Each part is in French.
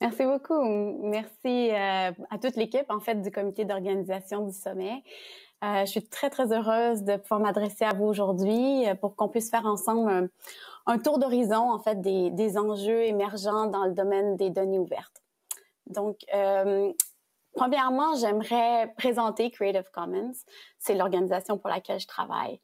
Merci beaucoup. Merci euh, à toute l'équipe, en fait, du comité d'organisation du sommet. Euh, je suis très, très heureuse de pouvoir m'adresser à vous aujourd'hui euh, pour qu'on puisse faire ensemble un, tour d'horizon, en fait, des, des, enjeux émergents dans le domaine des données ouvertes. Donc, premièrement, j'aimerais présenter Creative Commons. C'est l'organisation pour laquelle je travaille.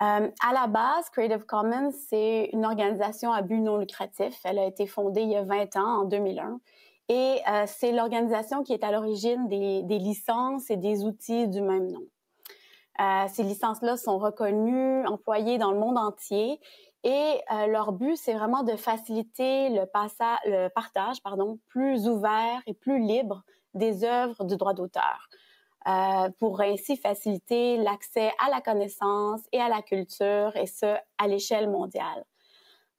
Euh, à la base, Creative Commons, c'est une organisation à but non lucratif. Elle a été fondée il y a 20 ans, en 2001. Et euh, c'est l'organisation qui est à l'origine des, licences et des outils du même nom. Euh, ces licences-là sont reconnues, employées dans le monde entier. Et leur but, c'est vraiment de faciliter le, le partage pardon, plus ouvert et plus libre des œuvres de droit d'auteur. Euh, pour ainsi faciliter l'accès à la connaissance et à la culture, et ce, à l'échelle mondiale.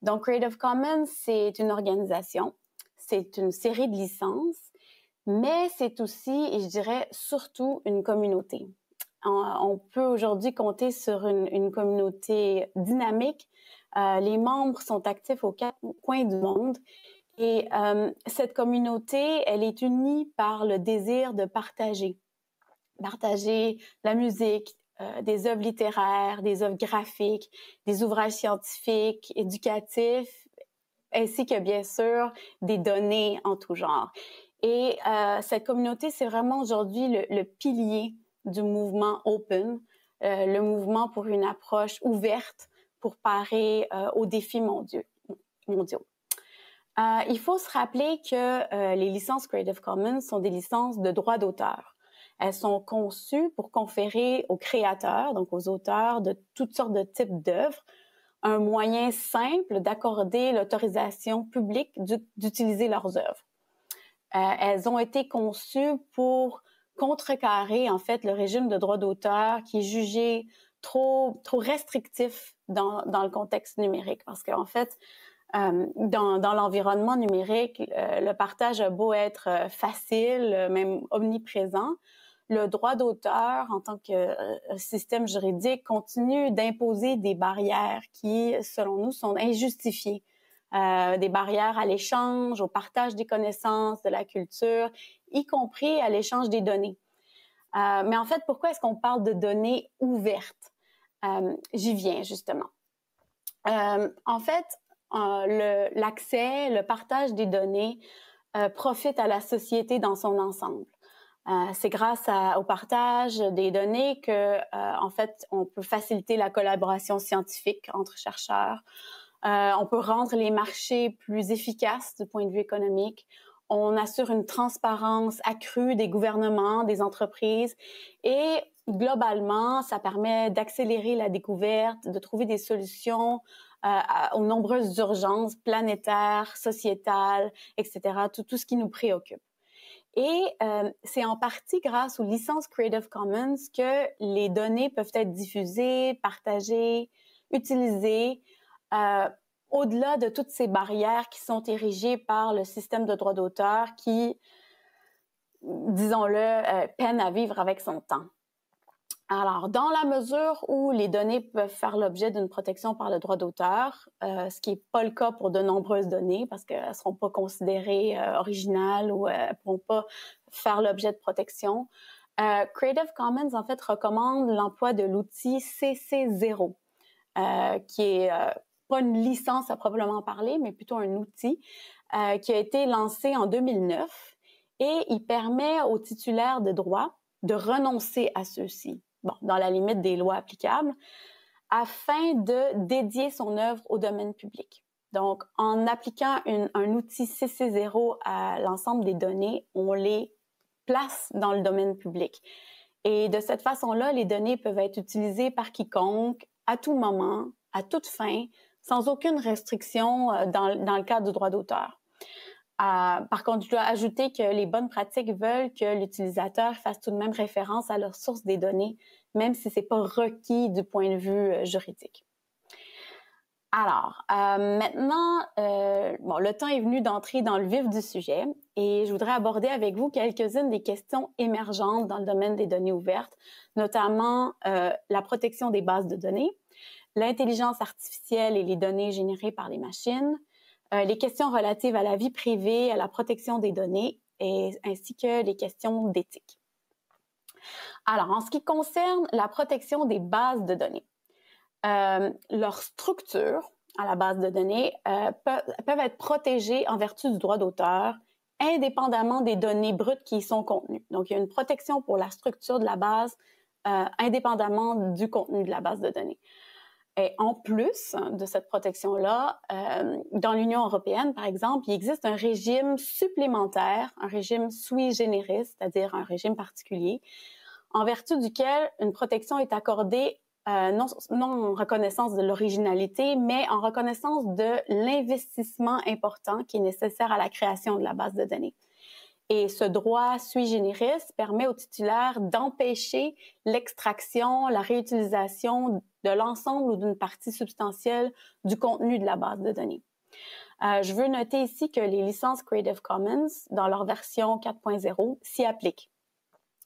Donc, Creative Commons, c'est une organisation, c'est une série de licences, mais c'est aussi, et je dirais surtout, une communauté. On peut aujourd'hui compter sur une, communauté dynamique. Euh, les membres sont actifs aux quatre coins du monde et euh, cette communauté, elle est unie par le désir de partager, partager la musique, euh, des œuvres littéraires, des œuvres graphiques, des ouvrages scientifiques, éducatifs, ainsi que bien sûr des données en tout genre. Et euh, cette communauté, c'est vraiment aujourd'hui le, pilier du mouvement Open, euh, le mouvement pour une approche ouverte pour parer aux défis mondiaux. mondiaux. il faut se rappeler que les licences Creative Commons sont des licences de droit d'auteur. Elles sont conçues pour conférer aux créateurs, donc aux auteurs de toutes sortes de types d'œuvres, un moyen simple d'accorder l'autorisation publique d'utiliser leurs œuvres. Euh, elles ont été conçues pour contrecarrer en fait le régime de droit d'auteur qui est jugé trop trop restrictif dans, dans le contexte numérique parce qu'en fait euh, dans, dans l'environnement numérique, le partage a beau être euh, facile, même omniprésent, le droit d'auteur en tant que euh, système juridique continue d'imposer des barrières qui, selon nous, sont injustifiées. Euh, des barrières à l'échange, au partage des connaissances, de la culture, y compris à l'échange des données. Euh, mais en fait, pourquoi est-ce qu'on parle de données ouvertes? J'y viens justement. en fait, l'accès, le, partage des données profite à la société dans son ensemble. Euh, c'est grâce au partage des données que, euh, en fait, on peut faciliter la collaboration scientifique entre chercheurs. Euh, on peut rendre les marchés plus efficaces du point de vue économique on assure une transparence accrue des gouvernements, des entreprises et globalement, ça permet d'accélérer la découverte, de trouver des solutions aux nombreuses urgences planétaires, sociétales, etc., tout ce qui nous préoccupe. Et euh, c'est en partie grâce aux licences Creative Commons que les données peuvent être diffusées, partagées, utilisées, euh, au-delà de toutes ces barrières qui sont érigées par le système de droit d'auteur qui, disons-le, euh, peine à vivre avec son temps. Alors, dans la mesure où les données peuvent faire l'objet d'une protection par le droit d'auteur, euh, ce qui n'est pas le cas pour de nombreuses données parce qu'elles ne seront pas considérées euh, originales ou ne euh, pourront pas faire l'objet de protection, Creative Commons, en fait, recommande l'emploi de l'outil CC0, qui est pas une licence à proprement parler, mais plutôt un outil qui a été lancé en 2009 et il permet aux titulaires de droits de renoncer à ceux-ci dans la limite des lois applicables, afin de dédier son œuvre au domaine public. Donc, en appliquant un outil CC0 à l'ensemble des données, on les place dans le domaine public. Et de cette façon-là, les données peuvent être utilisées par quiconque, à tout moment, à toute fin, sans aucune restriction euh, dans, dans le cadre du droit d'auteur par contre, je dois ajouter que les bonnes pratiques veulent que l'utilisateur fasse tout de même référence à leur source des données, même si ce n'est pas requis du point de vue euh, juridique. Alors, euh, maintenant, euh, le temps est venu d'entrer dans le vif du sujet et je voudrais aborder avec vous quelques-unes des questions émergentes dans le domaine des données ouvertes, notamment la protection des bases de données, l'intelligence artificielle et les données générées par les machines, euh, les questions relatives à la vie privée, à la protection des données, ainsi que les questions d'éthique. Alors, en ce qui concerne la protection des bases de données, euh, leur structure à la base de données euh, peuvent être protégées en vertu du droit d'auteur, indépendamment des données brutes qui y sont contenues. Donc, il y a une protection pour la structure de la base, indépendamment du contenu de la base de données. Et en plus de cette protection-là, euh, dans l'Union européenne, par exemple, il existe un régime supplémentaire, un régime sui generis, c'est-à-dire un régime particulier, en vertu duquel une protection est accordée euh, non, non en reconnaissance de l'originalité, mais en reconnaissance de l'investissement important qui est nécessaire à la création de la base de données. Et ce droit sui generis permet au titulaire d'empêcher l'extraction, la réutilisation de l'ensemble ou d'une partie substantielle du contenu de la base de données. Euh, je veux noter ici que les licences Creative Commons, dans leur version 4.0, s'y appliquent.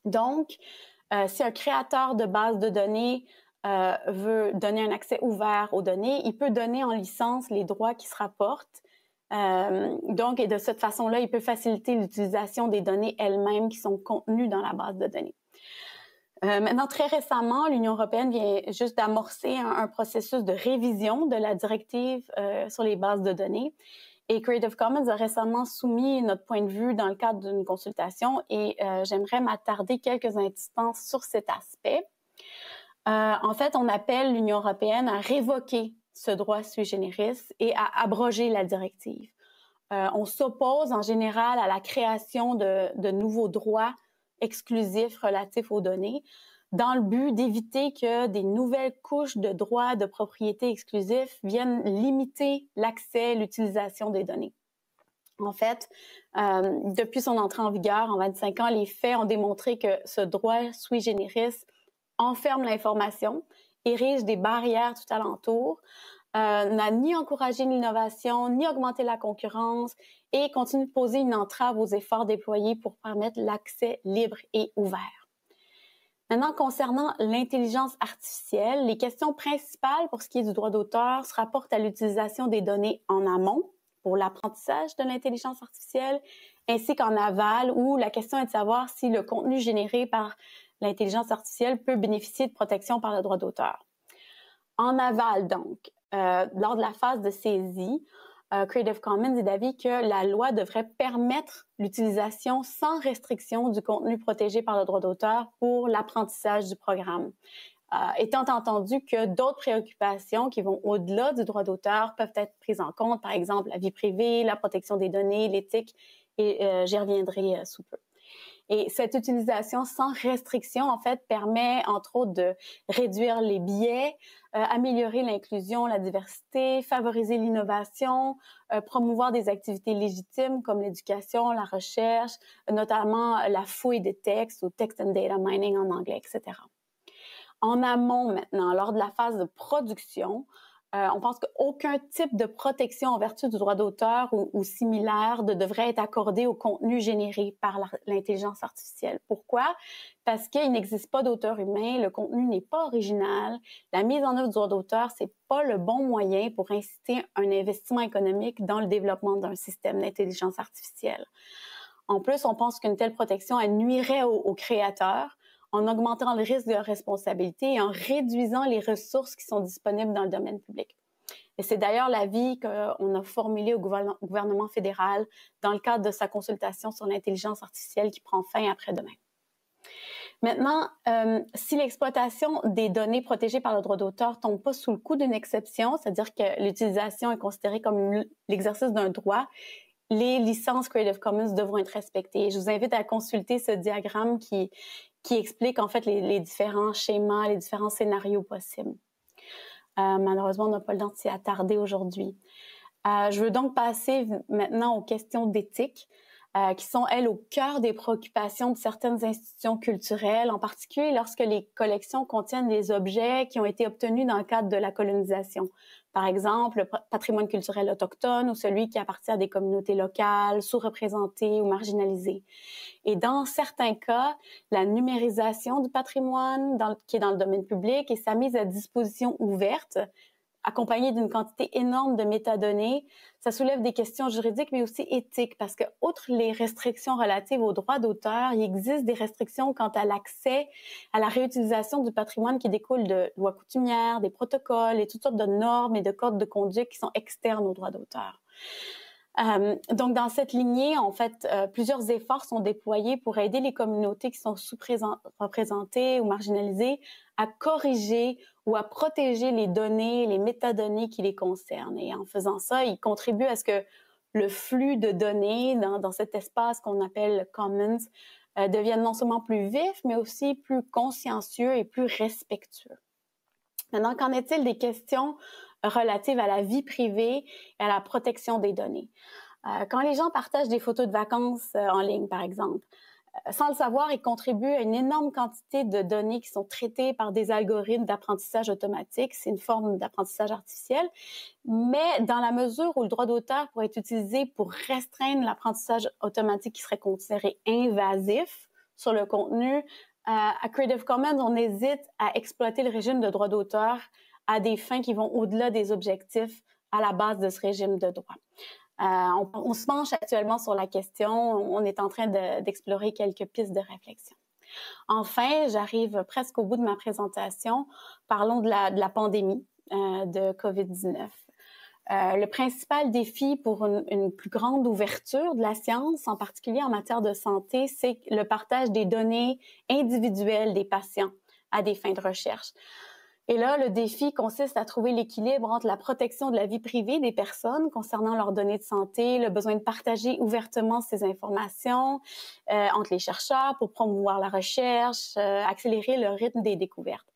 Donc, euh, si un créateur de base de données euh, veut donner un accès ouvert aux données, il peut donner en licence les droits qui se rapportent. donc, et de cette façon-là, il peut faciliter l'utilisation des données elles-mêmes qui sont contenues dans la base de données. Euh, maintenant, très récemment, l'Union européenne vient juste d'amorcer un, processus de révision de la directive euh, sur les bases de données. Et Creative Commons a récemment soumis notre point de vue dans le cadre d'une consultation et euh, j'aimerais m'attarder quelques instants sur cet aspect. en fait, on appelle l'Union européenne à révoquer ce droit sui generis et à abroger la directive. on s'oppose en général à la création de nouveaux droits exclusif relatif aux données dans le but d'éviter que des nouvelles couches de droits de propriété exclusifs viennent limiter l'accès, l'utilisation des données. En fait, euh, depuis son entrée en vigueur en 25 ans, les faits ont démontré que ce droit sui generis enferme l'information, érige des barrières tout alentour, euh, n'a ni encouragé l'innovation, ni augmenté la concurrence et continue de poser une entrave aux efforts déployés pour permettre l'accès libre et ouvert. Maintenant, concernant l'intelligence artificielle, les questions principales pour ce qui est du droit d'auteur se rapportent à l'utilisation des données en amont pour l'apprentissage de l'intelligence artificielle, ainsi qu'en aval, où la question est de savoir si le contenu généré par l'intelligence artificielle peut bénéficier de protection par le droit d'auteur. En aval, donc, euh, lors de la phase de saisie, euh, Creative Commons est d'avis que la loi devrait permettre l'utilisation sans restriction du contenu protégé par le droit d'auteur pour l'apprentissage du programme. Euh, étant entendu que d'autres préoccupations qui vont au-delà du droit d'auteur peuvent être prises en compte, par exemple la vie privée, la protection des données, l'éthique, et j'y reviendrai sous peu. Et cette utilisation sans restriction, en fait, permet entre autres de réduire les biais, euh, améliorer l'inclusion, la diversité, favoriser l'innovation, euh, promouvoir des activités légitimes comme l'éducation, la recherche, notamment euh, la fouille des textes ou text and data mining en anglais, etc. En amont maintenant, lors de la phase de production, euh, on pense qu'aucun type de protection en vertu du droit d'auteur ou, similaire ne devrait être accordé au contenu généré par l'intelligence artificielle. Pourquoi? Parce qu'il n'existe pas d'auteur humain, le contenu n'est pas original, la mise en œuvre du droit d'auteur, n'est pas le bon moyen pour inciter un investissement économique dans le développement d'un système d'intelligence artificielle. En plus, on pense qu'une telle protection, elle nuirait aux créateurs en augmentant le risque de responsabilité et en réduisant les ressources qui sont disponibles dans le domaine public. Et c'est d'ailleurs l'avis qu'on a formulé au gouvernement fédéral dans le cadre de sa consultation sur l'intelligence artificielle qui prend fin après-demain. Maintenant, euh, si l'exploitation des données protégées par le droit d'auteur tombe pas sous le coup d'une exception, c'est-à-dire que l'utilisation est considérée comme l'exercice d'un droit, les licences Creative Commons devront être respectées. Je vous invite à consulter ce diagramme qui, qui explique en fait les, différents schémas, les différents scénarios possibles. Euh, malheureusement, on n'a pas le temps de s'y attarder aujourd'hui. Euh, je veux donc passer maintenant aux questions d'éthique. Euh, qui sont, elles, au cœur des préoccupations de certaines institutions culturelles, en particulier lorsque les collections contiennent des objets qui ont été obtenus dans le cadre de la colonisation. Par exemple, le patrimoine culturel autochtone ou celui qui appartient à des communautés locales, sous-représentées ou marginalisées. Et dans certains cas, la numérisation du patrimoine qui est dans le domaine public et sa mise à disposition ouverte accompagné d'une quantité énorme de métadonnées. Ça soulève des questions juridiques, mais aussi éthiques, parce que outre les restrictions relatives aux droits d'auteur, il existe des restrictions quant à l'accès à la réutilisation du patrimoine qui découle de lois coutumières, des protocoles et toutes sortes de normes et de codes de conduite qui sont externes aux droits d'auteur. Euh, donc, dans cette lignée, en fait, euh, plusieurs efforts sont déployés pour aider les communautés qui sont sous-représentées ou marginalisées à corriger ou à protéger les données, les métadonnées qui les concernent. Et en faisant ça, ils contribuent à ce que le flux de données dans, cet espace qu'on appelle Commons euh, devienne non seulement plus vif, mais aussi plus consciencieux et plus respectueux. Maintenant, qu'en est-il des questions relatives à la vie privée et à la protection des données? Euh, quand les gens partagent des photos de vacances euh, en ligne, par exemple, sans le savoir, ils contribuent à une énorme quantité de données qui sont traitées par des algorithmes d'apprentissage automatique. C'est une forme d'apprentissage artificiel. Mais dans la mesure où le droit d'auteur pourrait être utilisé pour restreindre l'apprentissage automatique qui serait considéré invasif sur le contenu, euh, à Creative Commons, on hésite à exploiter le régime de droit d'auteur à des fins qui vont au-delà des objectifs à la base de ce régime de droit. Euh, on, se penche actuellement sur la question. On est en train d'explorer quelques pistes de réflexion. Enfin, j'arrive presque au bout de ma présentation. Parlons de la, pandémie euh, de COVID-19. Euh, le principal défi pour une, plus grande ouverture de la science, en particulier en matière de santé, c'est le partage des données individuelles des patients à des fins de recherche. Et là, le défi consiste à trouver l'équilibre entre la protection de la vie privée des personnes concernant leurs données de santé, le besoin de partager ouvertement ces informations euh, entre les chercheurs pour promouvoir la recherche, euh, accélérer le rythme des découvertes.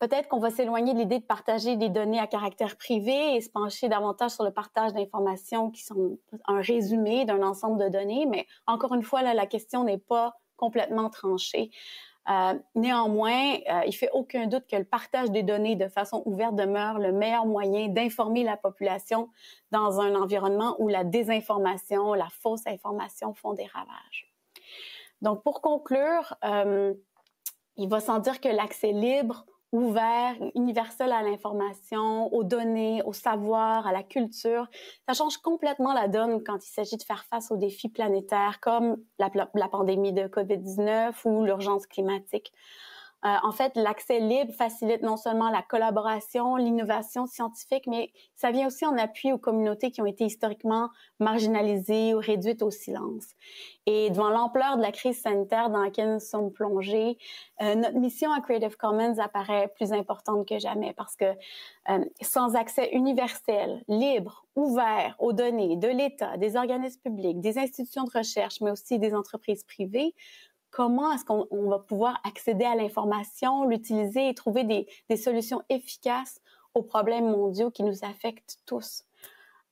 Peut-être qu'on va s'éloigner de l'idée de partager des données à caractère privé et se pencher davantage sur le partage d'informations qui sont un résumé d'un ensemble de données, mais encore une fois, là, la question n'est pas complètement tranchée. Euh, néanmoins, euh, il fait aucun doute que le partage des données de façon ouverte demeure le meilleur moyen d'informer la population dans un environnement où la désinformation, la fausse information font des ravages. Donc, pour conclure, euh, il va sans dire que l'accès libre ouvert, universel à l'information, aux données, au savoir, à la culture. Ça change complètement la donne quand il s'agit de faire face aux défis planétaires comme la, pandémie de COVID-19 ou l'urgence climatique. Euh, en fait, l'accès libre facilite non seulement la collaboration, l'innovation scientifique, mais ça vient aussi en appui aux communautés qui ont été historiquement marginalisées ou réduites au silence. Et devant l'ampleur de la crise sanitaire dans laquelle nous sommes plongés, euh, notre mission à Creative Commons apparaît plus importante que jamais parce que euh, sans accès universel, libre, ouvert aux données de l'État, des organismes publics, des institutions de recherche, mais aussi des entreprises privées, comment est-ce qu'on va pouvoir accéder à l'information, l'utiliser et trouver des, solutions efficaces aux problèmes mondiaux qui nous affectent tous.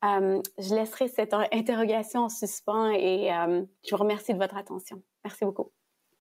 Euh, je laisserai cette interrogation en suspens et euh, je vous remercie de votre attention. Merci beaucoup.